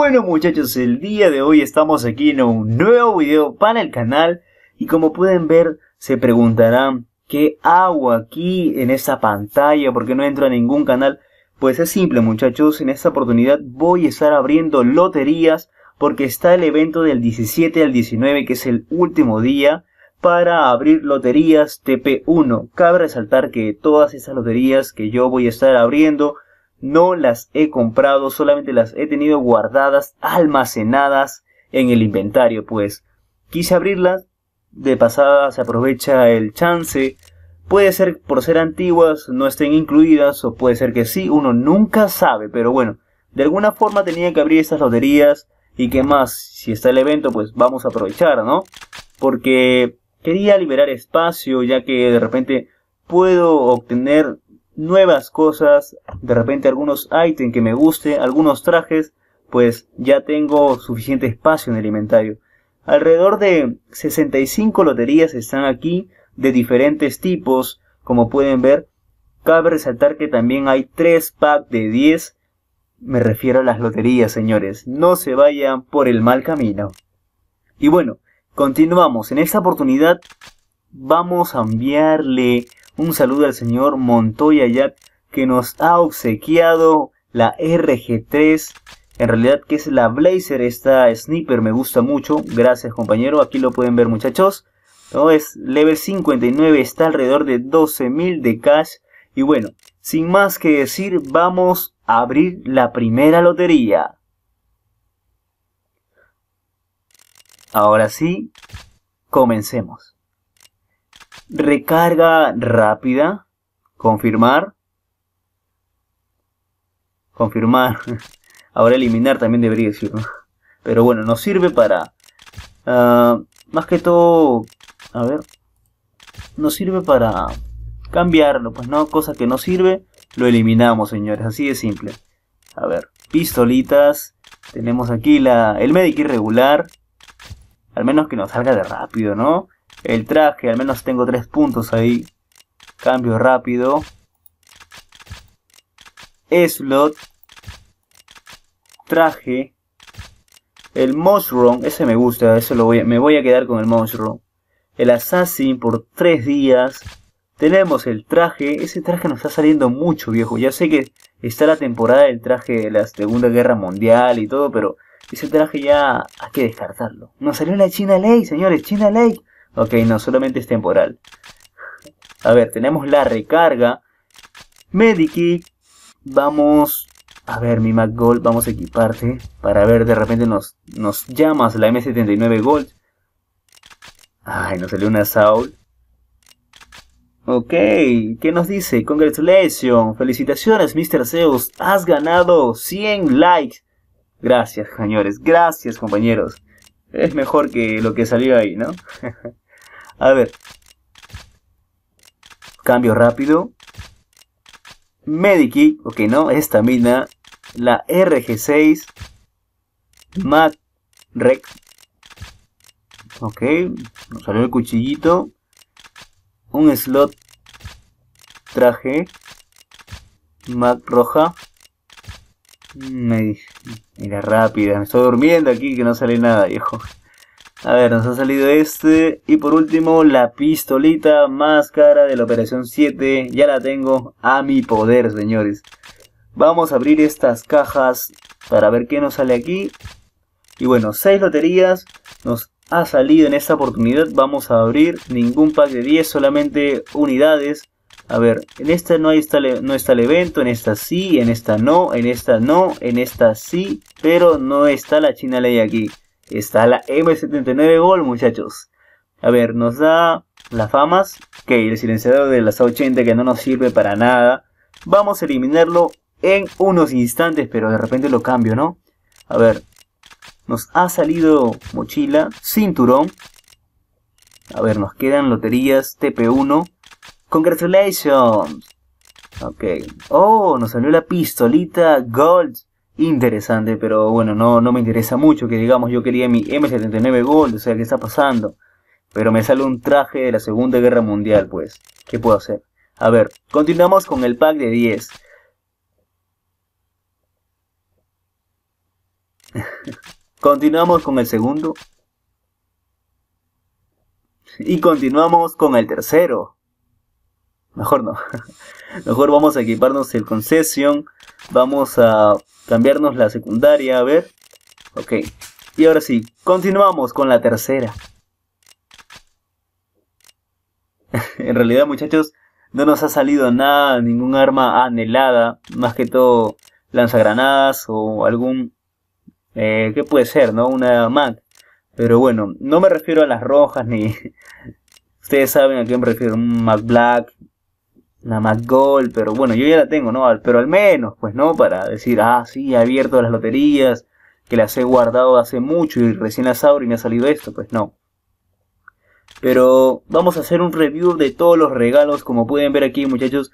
bueno muchachos, el día de hoy estamos aquí en un nuevo video para el canal y como pueden ver se preguntarán ¿qué hago aquí en esta pantalla? porque no entro a ningún canal? Pues es simple muchachos, en esta oportunidad voy a estar abriendo loterías porque está el evento del 17 al 19 que es el último día para abrir loterías TP1. Cabe resaltar que todas esas loterías que yo voy a estar abriendo no las he comprado, solamente las he tenido guardadas, almacenadas en el inventario, pues. Quise abrirlas, de pasada se aprovecha el chance. Puede ser por ser antiguas, no estén incluidas, o puede ser que sí, uno nunca sabe, pero bueno, de alguna forma tenía que abrir estas loterías. Y qué más, si está el evento, pues vamos a aprovechar, ¿no? Porque quería liberar espacio, ya que de repente puedo obtener nuevas cosas, de repente algunos ítems que me guste, algunos trajes, pues ya tengo suficiente espacio en el inventario. Alrededor de 65 loterías están aquí de diferentes tipos, como pueden ver. Cabe resaltar que también hay 3 packs de 10. Me refiero a las loterías, señores. No se vayan por el mal camino. Y bueno, continuamos. En esta oportunidad vamos a enviarle un saludo al señor Montoya Yat que nos ha obsequiado la RG3. En realidad que es la Blazer, esta sniper me gusta mucho. Gracias compañero, aquí lo pueden ver muchachos. Es level 59, está alrededor de 12.000 de cash. Y bueno, sin más que decir, vamos a abrir la primera lotería. Ahora sí, comencemos. Recarga rápida. Confirmar. Confirmar. Ahora eliminar también debería decir. Pero bueno, nos sirve para... Ah, más que todo... A ver. Nos sirve para cambiarlo. Pues no, cosa que no sirve, lo eliminamos, señores. Así de simple. A ver, pistolitas. Tenemos aquí la, el médico irregular. Al menos que nos salga de rápido, ¿no? El traje, al menos tengo tres puntos ahí. Cambio rápido. Slot. Traje. El Mushroom, ese me gusta, eso lo voy me voy a quedar con el Mushroom. El Assassin por tres días. Tenemos el traje, ese traje nos está saliendo mucho viejo. Ya sé que está la temporada del traje de la Segunda Guerra Mundial y todo, pero ese traje ya hay que descartarlo. Nos salió la China Lake, señores, China Lake. Ok, no, solamente es temporal. A ver, tenemos la recarga. Medikit. Vamos. A ver, mi Mac Gold, vamos a equiparte. Para ver, de repente nos, nos llamas la M79 Gold. Ay, nos salió una Saul. Ok, ¿qué nos dice? Congratulations, felicitaciones, Mr. Zeus. Has ganado 100 likes. Gracias, señores. Gracias, compañeros. Es mejor que lo que salió ahí, ¿no? A ver. Cambio rápido. Medikey, ok, no, esta mina. La RG6. Mat Rec, Ok, nos salió el cuchillito. Un slot traje. Mac roja. Mira, rápida, me estoy durmiendo aquí que no sale nada, viejo. A ver, nos ha salido este. Y por último, la pistolita más cara de la operación 7. Ya la tengo a mi poder, señores. Vamos a abrir estas cajas para ver qué nos sale aquí. Y bueno, 6 loterías nos ha salido en esta oportunidad. Vamos a abrir ningún pack de 10, solamente unidades. A ver, en esta no, hay, no está el evento, en esta sí, en esta no, en esta no, en esta sí, pero no está la China Ley aquí está la M79 Gol, muchachos. A ver, nos da las famas. Ok, el silenciador de las 80 que no nos sirve para nada. Vamos a eliminarlo en unos instantes, pero de repente lo cambio, ¿no? A ver, nos ha salido mochila, cinturón. A ver, nos quedan loterías TP1. ¡Congratulations! Ok. Oh, nos salió la pistolita Gold interesante, pero bueno, no, no me interesa mucho, que digamos yo quería mi M79 Gold, o sea, ¿qué está pasando? Pero me sale un traje de la Segunda Guerra Mundial, pues, ¿qué puedo hacer? A ver, continuamos con el pack de 10. continuamos con el segundo. Y continuamos con el tercero. Mejor no. Mejor vamos a equiparnos el concesión Vamos a cambiarnos la secundaria, a ver. Ok, y ahora sí, continuamos con la tercera. en realidad, muchachos, no nos ha salido nada, ningún arma anhelada, más que todo lanzagranadas o algún... Eh, ¿Qué puede ser, no? Una MAC. Pero bueno, no me refiero a las rojas ni... Ustedes saben a qué me refiero, un MAC Black, la gol pero bueno, yo ya la tengo, ¿no? Pero al menos, pues, ¿no? Para decir, ah, sí, he abierto las loterías, que las he guardado hace mucho y recién las abro y me ha salido esto, pues no. Pero vamos a hacer un review de todos los regalos, como pueden ver aquí, muchachos.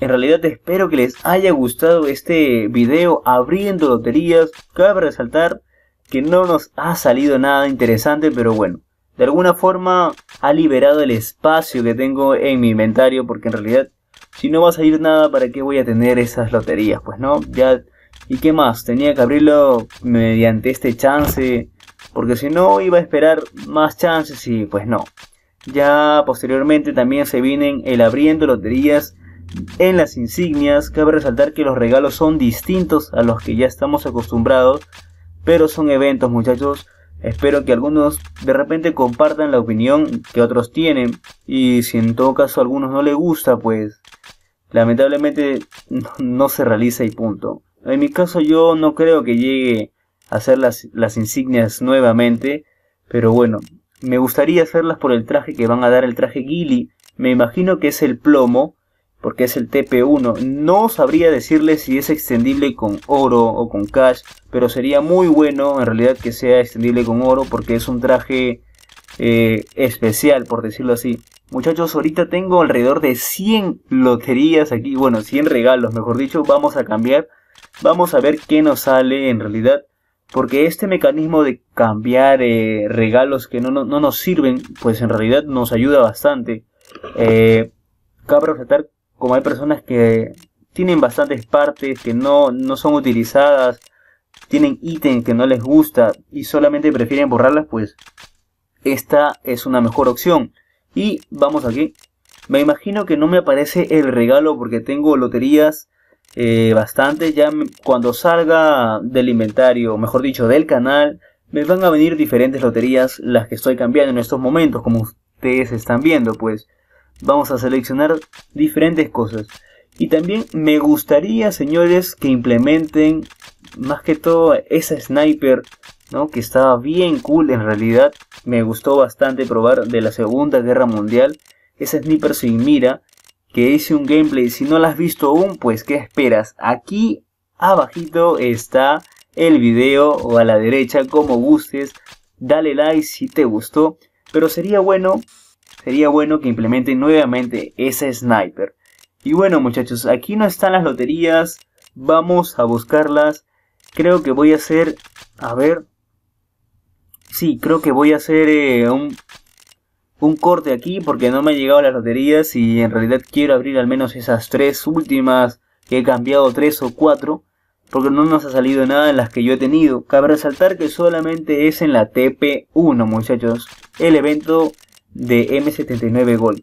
En realidad espero que les haya gustado este video abriendo loterías. Cabe resaltar que no nos ha salido nada interesante, pero bueno de alguna forma ha liberado el espacio que tengo en mi inventario porque en realidad si no va a salir nada, ¿para qué voy a tener esas loterías? Pues no, ya. ¿Y qué más? Tenía que abrirlo mediante este chance, porque si no iba a esperar más chances y pues no. Ya posteriormente también se vienen el abriendo loterías en las insignias. Cabe resaltar que los regalos son distintos a los que ya estamos acostumbrados, pero son eventos muchachos. Espero que algunos de repente compartan la opinión que otros tienen y si en todo caso a algunos no les gusta, pues lamentablemente no, se realiza y punto. En mi caso yo no creo que llegue a hacer las, insignias nuevamente, pero bueno, me gustaría hacerlas por el traje que van a dar el traje Gilly. Me imagino que es el plomo, porque es el TP1. No sabría decirle si es extendible con oro o con cash, pero sería muy bueno en realidad que sea extendible con oro porque es un traje eh, especial, por decirlo así. Muchachos, ahorita tengo alrededor de 100 loterías aquí, bueno, 100 regalos, mejor dicho, vamos a cambiar, vamos a ver qué nos sale en realidad, porque este mecanismo de cambiar eh, regalos que no, nos sirven, pues en realidad nos ayuda bastante. Eh, cabe resaltar como hay personas que tienen bastantes partes que no, no son utilizadas, tienen ítems que no les gusta y solamente prefieren borrarlas, pues esta es una mejor opción. Y vamos aquí. Me imagino que no me aparece el regalo porque tengo loterías eh, bastante. Ya cuando salga del inventario, mejor dicho, del canal, me van a venir diferentes loterías, las que estoy cambiando en estos momentos, como ustedes están viendo, pues vamos a seleccionar diferentes cosas. Y también me gustaría, señores, que implementen más que todo esa sniper que estaba bien cool en realidad. Me gustó bastante probar de la Segunda Guerra Mundial. Esa sniper sin mira que hice un gameplay. Si no la has visto aún, pues ¿qué esperas? Aquí abajito está el video o a la derecha como gustes. Dale like si te gustó. Pero sería bueno, sería bueno que implementen nuevamente ese sniper. Y bueno muchachos, aquí no están las loterías. Vamos a buscarlas. Creo que voy a hacer, a ver, Sí, creo que voy a hacer eh, un, un corte aquí porque no me han llegado las loterías y en realidad quiero abrir al menos esas tres últimas que he cambiado tres o cuatro porque no nos ha salido nada en las que yo he tenido. Cabe resaltar que solamente es en la TP1 muchachos, el evento de M79 Gold.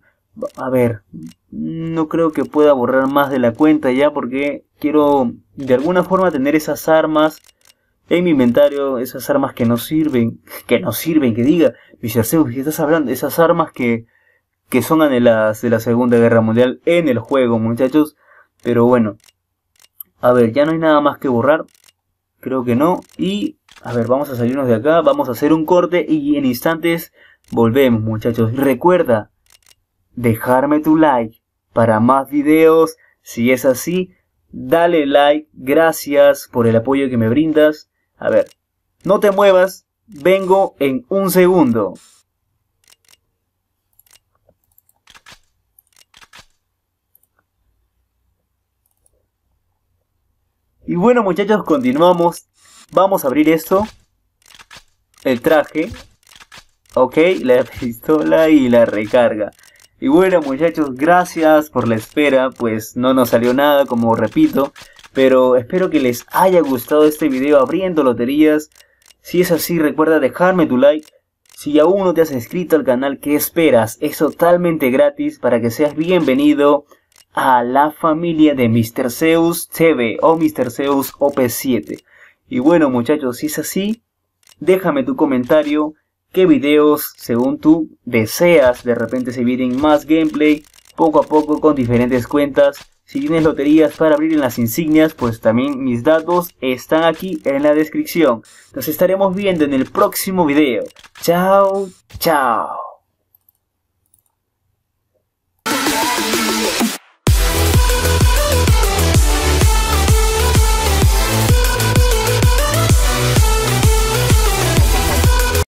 A ver, no creo que pueda borrar más de la cuenta ya porque quiero de alguna forma tener esas armas en mi inventario esas armas que no sirven, que no sirven, que diga, Villarceus, ¿qué estás hablando? Esas armas que, que son anheladas de la Segunda Guerra Mundial en el juego, muchachos. Pero bueno, a ver, ya no hay nada más que borrar, creo que no. Y, a ver, vamos a salirnos de acá, vamos a hacer un corte y en instantes volvemos, muchachos. Recuerda, dejarme tu like para más videos, si es así, dale like, gracias por el apoyo que me brindas. A ver, no te muevas, vengo en un segundo. Y bueno muchachos, continuamos. Vamos a abrir esto. El traje. Ok, la pistola y la recarga. Y bueno muchachos, gracias por la espera. Pues no nos salió nada, como repito. Pero espero que les haya gustado este video abriendo loterías. Si es así, recuerda dejarme tu like. Si aún no te has inscrito al canal, ¿qué esperas? Es totalmente gratis para que seas bienvenido a la familia de Mr. Zeus TV o Mr. Zeus OP7. Y bueno muchachos, si es así, déjame tu comentario, qué videos según tú deseas, de repente se vienen más gameplay, poco a poco con diferentes cuentas, si tienes loterías para abrir en las insignias, pues también mis datos están aquí en la descripción. Nos estaremos viendo en el próximo video. Chao, chao.